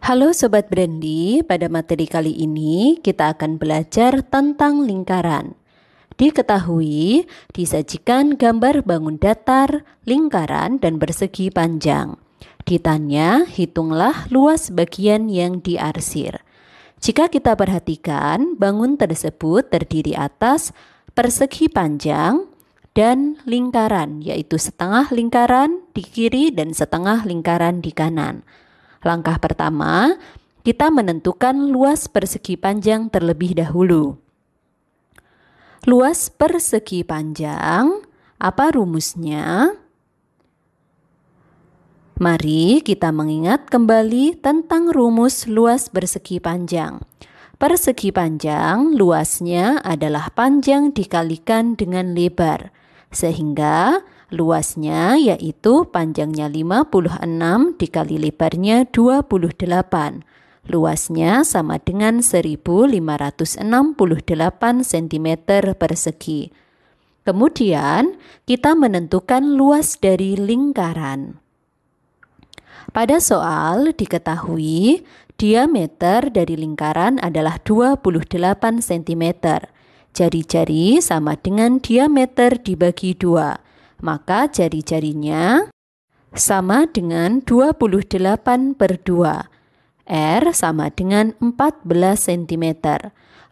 Halo Sobat Brandi, pada materi kali ini kita akan belajar tentang lingkaran. Diketahui, disajikan gambar bangun datar, lingkaran, dan bersegi panjang. Ditanya, hitunglah luas bagian yang diarsir. Jika kita perhatikan, bangun tersebut terdiri atas persegi panjang dan lingkaran, yaitu setengah lingkaran di kiri dan setengah lingkaran di kanan. Langkah pertama, kita menentukan luas persegi panjang terlebih dahulu. Luas persegi panjang, apa rumusnya? Mari kita mengingat kembali tentang rumus luas persegi panjang. Persegi panjang luasnya adalah panjang dikalikan dengan lebar, sehingga Luasnya yaitu panjangnya 56 dikali lebarnya 28. Luasnya sama dengan 1568 cm persegi. Kemudian, kita menentukan luas dari lingkaran. Pada soal diketahui diameter dari lingkaran adalah 28 cm. Jari-jari sama dengan diameter dibagi dua maka jari-jarinya sama dengan 28 per 2. R sama dengan 14 cm.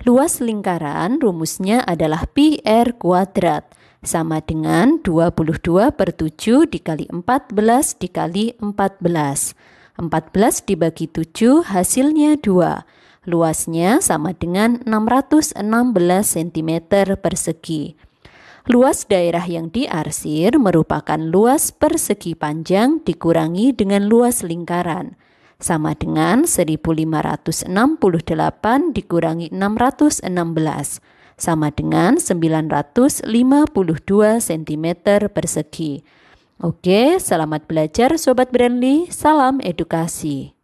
Luas lingkaran rumusnya adalah pi R kuadrat sama dengan 22 per 7 dikali 14 dikali 14. 14 dibagi 7 hasilnya 2. Luasnya sama dengan 616 cm persegi. Luas daerah yang diarsir merupakan luas persegi panjang dikurangi dengan luas lingkaran, sama dengan 1568 dikurangi 616, sama dengan 952 cm persegi. Oke, selamat belajar Sobat Brandly, salam edukasi.